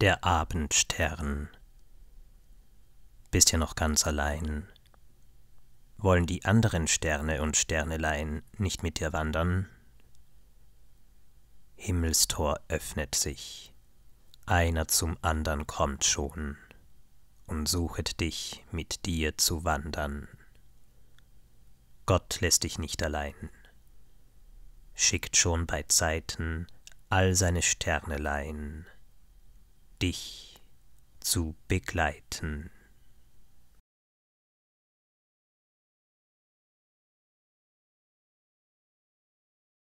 der Abendstern. Bist ja noch ganz allein. Wollen die anderen Sterne und Sternelein nicht mit dir wandern? Himmelstor öffnet sich, einer zum andern kommt schon und suchet dich, mit dir zu wandern. Gott lässt dich nicht allein, schickt schon bei Zeiten all seine Sternelein dich zu begleiten.